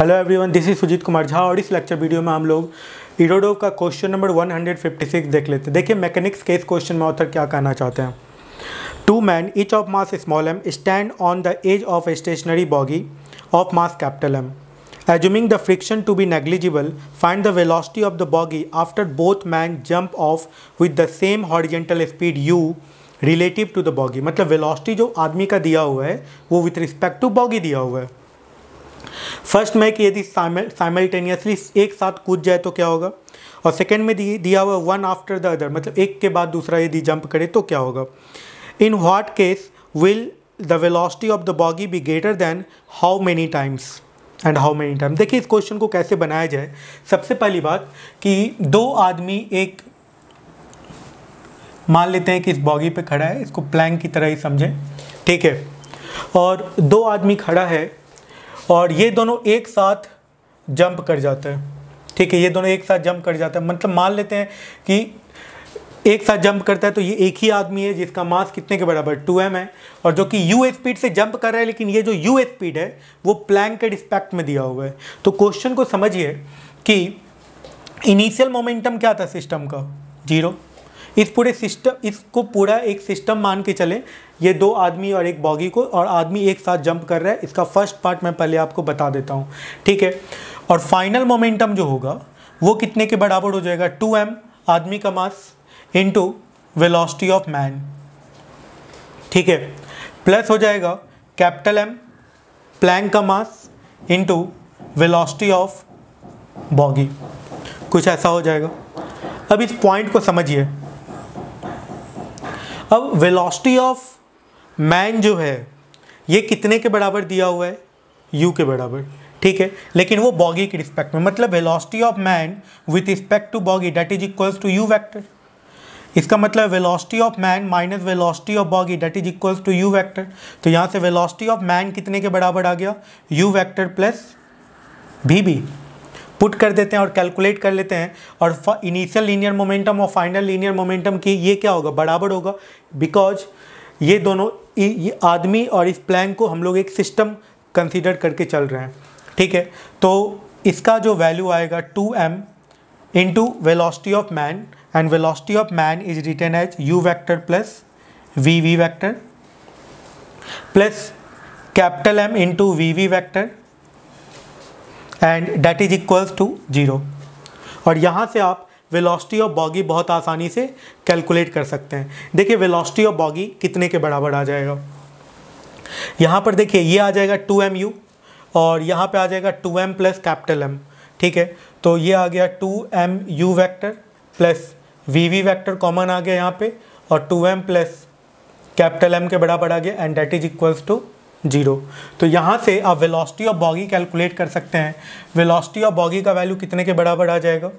Hello everyone this is Sujit Kumar Jha और इस lecture video में हम लोग इरोडोव का क्वेश्चन नंबर 156 देख लेते हैं देखिए मैकेनिक्स के इस क्वेश्चन में ऑथर क्या कहना चाहते हैं two man each of mass small m stand on the edge of stationary bogie of mass capital M assuming the friction to be negligible find the velocity of the bogie after both man jump off with the same horizontal speed u relative to the bogie मतलब velocity जो आदमी का दिया हुआ है वो with respect to boggy दिया हुआ है फर्स्ट में कि यदि साइमल्टेनियसली एक साथ कूद जाए तो क्या होगा और सेकेंड में दिया हुआ वन आफ्टर द अदर मतलब एक के बाद दूसरा यदि जंप करे तो क्या होगा in what case will the velocity of the bogie be greater than how many times and how many time देखिए इस क्वेश्चन को कैसे बनाया जाए सबसे पहली बात कि दो आदमी एक मान लेते हैं कि इस बॉगी पे खड़ा है इसको प्लैंक की तरह ही समझें ठीक है और दो आदमी खड़ा है और ये दोनों एक साथ जंप कर जाते हैं ठीक है ये दोनों एक साथ जंप कर जाते हैं मतलब मान लेते हैं कि एक साथ जंप करता है तो ये एक ही आदमी है जिसका मास कितने के बराबर टू एम है और जो कि यू स्पीड से जंप कर रहा है लेकिन ये जो यू स्पीड है वो प्लैंक के रिस्पेक्ट में दिया हुआ है तो क्वेश्चन को समझिए कि इनिशियल मोमेंटम क्या था सिस्टम का जीरो इस पूरे सिस्टम इसको पूरा एक सिस्टम मान के चलें ये दो आदमी और एक बॉगी को और आदमी एक साथ जंप कर रहा है इसका फर्स्ट पार्ट मैं पहले आपको बता देता हूँ ठीक है और फाइनल मोमेंटम जो होगा वो कितने के बराबर हो जाएगा टू एम आदमी का mass into velocity of man ठीक है प्लस हो जाएगा कैपिटल एम प्लैंक का mass into velocity of bogie कुछ ऐसा हो जाएगा अब इस पॉइंट को समझिए अब वेलोसिटी ऑफ मैन जो है ये कितने के बराबर दिया हुआ है यू के बराबर ठीक है लेकिन वो बॉगी के रिस्पेक्ट में मतलब velocity of man with respect to bogie that is equals to u vector इसका मतलब velocity of man minus velocity of bogie that is equals to u vector तो यहाँ से वेलोसिटी ऑफ मैन कितने के बराबर आ गया यू वैक्टर प्लस भी भी पुट कर देते हैं और कैलकुलेट कर लेते हैं और इनिशियल लीनियर मोमेंटम और फाइनल लीनियर मोमेंटम की ये क्या होगा बराबर होगा बिकॉज ये दोनों ये आदमी और इस प्लैंक को हम लोग एक सिस्टम कंसिडर करके चल रहे हैं ठीक है तो इसका जो वैल्यू आएगा two m into velocity of man and velocity of man is written as u vector plus v v vector plus capital M into v v vector and that is equals to zero और यहाँ से आप velocity of boggy बहुत आसानी से calculate कर सकते हैं देखिए वेलोसिटी ऑफ बॉगी कितने के बराबर आ जाएगा यहाँ पर देखिए ये आ जाएगा टू एम यू और यहाँ पे आ जाएगा two m plus capital M ठीक है तो ये आ गया two m u vector plus v v vector common आ गया यहाँ पे और two m plus capital M के बराबर आ गया and that is equals to zero तो यहाँ से आप वेलोसिटी ऑफ बॉगी कैलकुलेट कर सकते हैं वेलोसिटी ऑफ बॉगी का वैल्यू कितने के बराबर आ जाएगा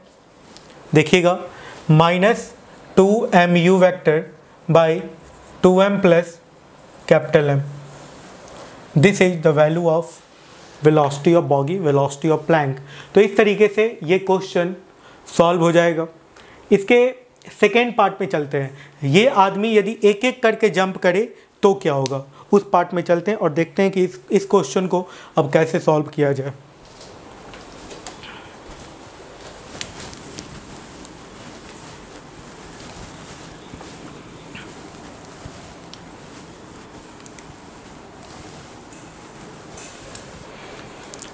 देखिएगा minus two m u vector by two m plus capital M this is the value of velocity of bogie velocity of plank तो इस तरीके से ये क्वेश्चन सॉल्व हो जाएगा इसके सेकेंड पार्ट में चलते हैं ये आदमी यदि एक एक करके जंप करे तो क्या होगा उस पार्ट में चलते हैं और देखते हैं कि इस इस क्वेश्चन को अब कैसे सॉल्व किया जाए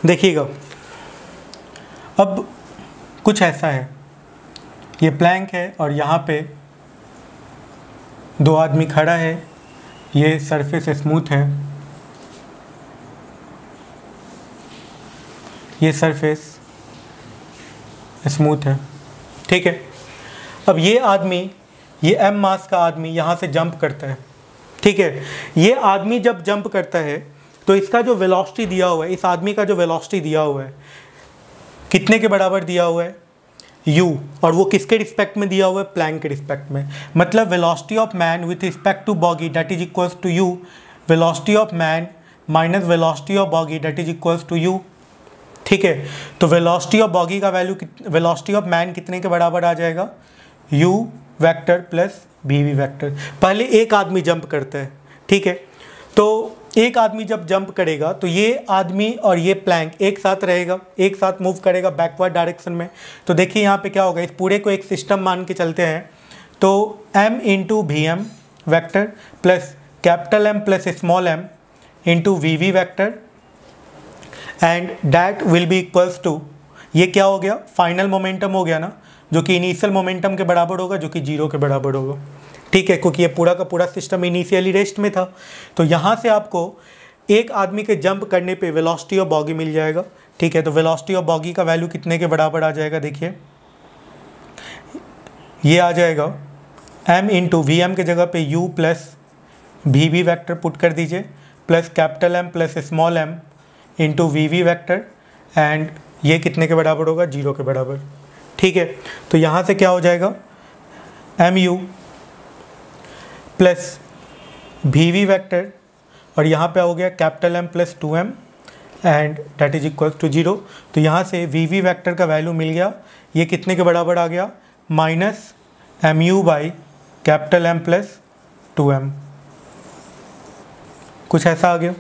देखिएगा अब कुछ ऐसा है ये प्लैंक है और यहाँ पे दो आदमी खड़ा है ये सरफेस स्मूथ है ये सरफेस स्मूथ है ठीक है अब ये आदमी ये एम मास का आदमी यहाँ से जंप करता है ठीक है ये आदमी जब जंप करता है तो इसका जो वेलोसिटी दिया हुआ है इस आदमी का जो वेलोसिटी दिया हुआ है कितने के बराबर दिया हुआ है u और वो किसके रिस्पेक्ट में दिया हुआ है प्लैंक के रिस्पेक्ट में मतलब velocity of man with respect to bogie that is equals to u velocity of man minus velocity of bogie that is equals to u ठीक है तो वेलोसिटी ऑफ बॉगी का वैल्यू वेलोसिटी ऑफ मैन कितने के बराबर आ जाएगा u vector plus v v vector पहले एक आदमी जंप करता है ठीक है तो एक आदमी जब जंप करेगा तो ये आदमी और ये प्लैंक एक साथ रहेगा एक साथ मूव करेगा बैकवर्ड डायरेक्शन में तो देखिए यहाँ पे क्या होगा इस पूरे को एक सिस्टम मान के चलते हैं तो m into v m vector plus capital m plus small m into v v vector and that will be equals to ये क्या हो गया फाइनल मोमेंटम हो गया ना जो कि इनिशियल मोमेंटम के बराबर होगा जो कि जीरो के बराबर होगा ठीक है क्योंकि ये पूरा का पूरा सिस्टम इनिशियली रेस्ट में था तो यहाँ से आपको एक आदमी के जंप करने पे वेलोसिटी ऑफ बॉगी मिल जाएगा ठीक है तो वेलोसिटी ऑफ बॉगी का वैल्यू कितने के बराबर आ जाएगा देखिए ये आ जाएगा m इंटू वी एम के जगह पे u plus v v vector put कर दीजिए plus capital m plus small m into v v vector and ये कितने के बराबर होगा जीरो के बराबर ठीक है तो यहाँ से क्या हो जाएगा m u plus v v vector और यहाँ पे हो गया capital M plus two m and that is equal to zero तो यहाँ से वी वी वैक्टर का वैल्यू मिल गया ये कितने के बराबर आ गया minus m u by capital M plus two m कुछ ऐसा आ गया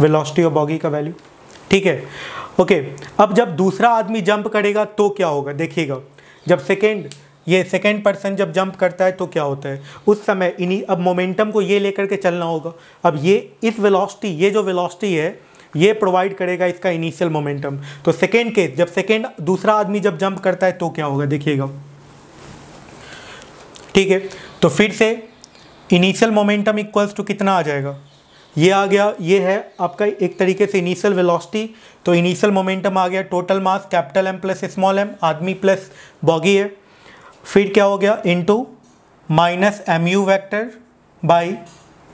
वेलोसिटी ऑफ बॉगी का वैल्यू ठीक है ओके अब जब दूसरा आदमी जंप करेगा तो क्या होगा देखिएगा जब सेकेंड ये सेकेंड पर्सन जब जंप करता है तो क्या होता है उस समय इन्हीं अब मोमेंटम को ये लेकर के चलना होगा अब ये इस वेलोसिटी ये जो वेलोसिटी है ये प्रोवाइड करेगा इसका इनिशियल मोमेंटम तो सेकेंड केस जब सेकेंड दूसरा आदमी जब जंप करता है तो क्या होगा देखिएगा ठीक है तो फिर से इनिशियल मोमेंटम इक्वल्स टू कितना आ जाएगा ये आ गया ये है आपका एक तरीके से इनिशियल वेलोसिटी तो इनिशियल मोमेंटम आ गया total mass capital M plus small m आदमी प्लस बॉगी है फिर क्या हो गया into minus m u vector by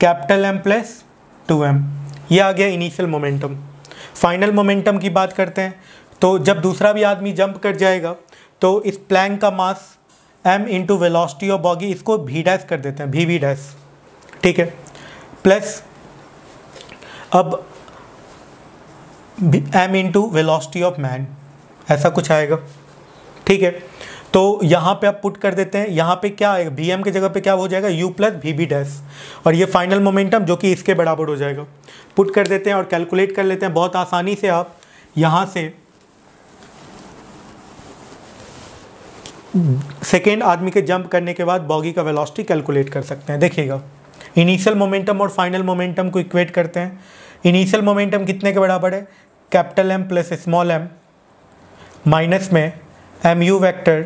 capital M plus two m यह आ गया इनिशियल मोमेंटम फाइनल मोमेंटम की बात करते हैं तो जब दूसरा भी आदमी जंप कर जाएगा तो इस प्लैंक का mass m into velocity of bogie इसको भी डैस कर देते हैं भी वी डैस ठीक है प्लस अब m into velocity of man ऐसा कुछ आएगा ठीक है तो यहाँ पे आप पुट कर देते हैं यहाँ पे क्या आएगा बी एम जगह पे क्या हो जाएगा u plus v b dash और ये फाइनल मोमेंटम जो कि इसके बराबर हो जाएगा पुट कर देते हैं और कैलकुलेट कर लेते हैं बहुत आसानी से आप यहाँ से सेकेंड आदमी के जंप करने के बाद बॉगी का वेलोसिटी कैलकुलेट कर सकते हैं देखिएगा इनिशियल मोमेंटम और फाइनल मोमेंटम को इक्वेट करते हैं इनिशियल मोमेंटम कितने के बराबर है capital M plus small m minus में m u vector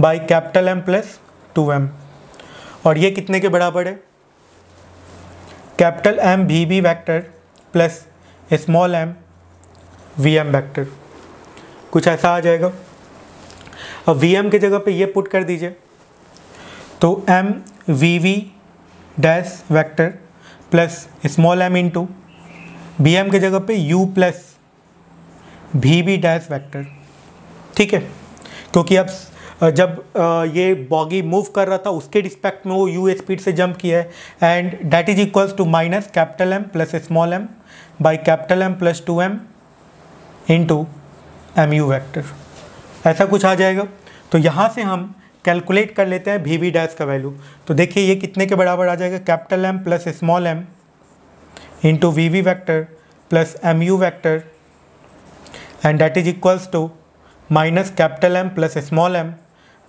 by capital M plus two m और ये कितने के बराबर है capital M v b vector plus small m v m vector कुछ ऐसा आ जाएगा अब वी एम के जगह पे ये पुट कर दीजिए तो m v v dash vector plus small m into v m के जगह पे u plus v b dash vector ठीक है क्योंकि अब जब ये बॉगी मूव कर रहा था उसके रिस्पेक्ट में वो यू स्पीड से जंप किया है and that is equals to minus capital M plus small m by capital M plus two m into m u vector ऐसा कुछ आ जाएगा तो यहाँ से हम कैलकुलेट कर लेते हैं वी वी डैश का वैल्यू तो देखिए ये कितने के बराबर आ जाएगा capital M plus small m into v v vector plus m u vector and that is equals to minus capital M plus small m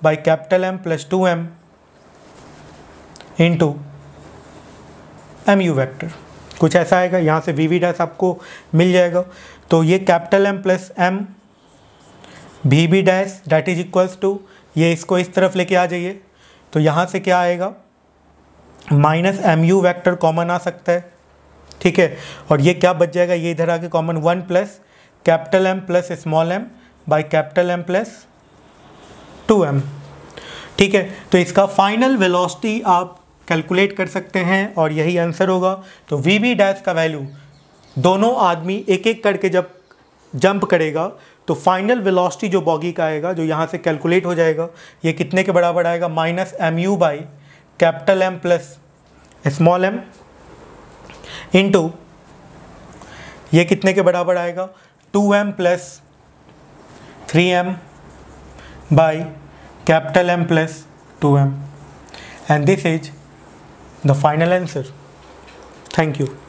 by capital M plus 2M into m u vector कुछ ऐसा आएगा यहाँ से v v dash आपको मिल जाएगा तो ये capital M plus m v v dash that is equals to ये इसको इस तरफ लेके आ जाइए तो यहाँ से क्या आएगा minus m u vector common आ सकता है ठीक है और ये क्या बच जाएगा ये इधर आके common one plus capital M plus small m by capital M plus two m ठीक है तो इसका फाइनल वेलोसिटी आप कैलकुलेट कर सकते हैं और यही आंसर होगा तो वी बी डैश का वैल्यू दोनों आदमी एक एक करके जब जंप करेगा तो फाइनल वेलोसिटी जो बॉगी का आएगा जो यहाँ से कैलकुलेट हो जाएगा ये कितने के बराबर आएगा minus m u by capital M plus small m into ये कितने के बराबर आएगा two m plus three m by capital M plus 2M and this is the final answer. Thank you.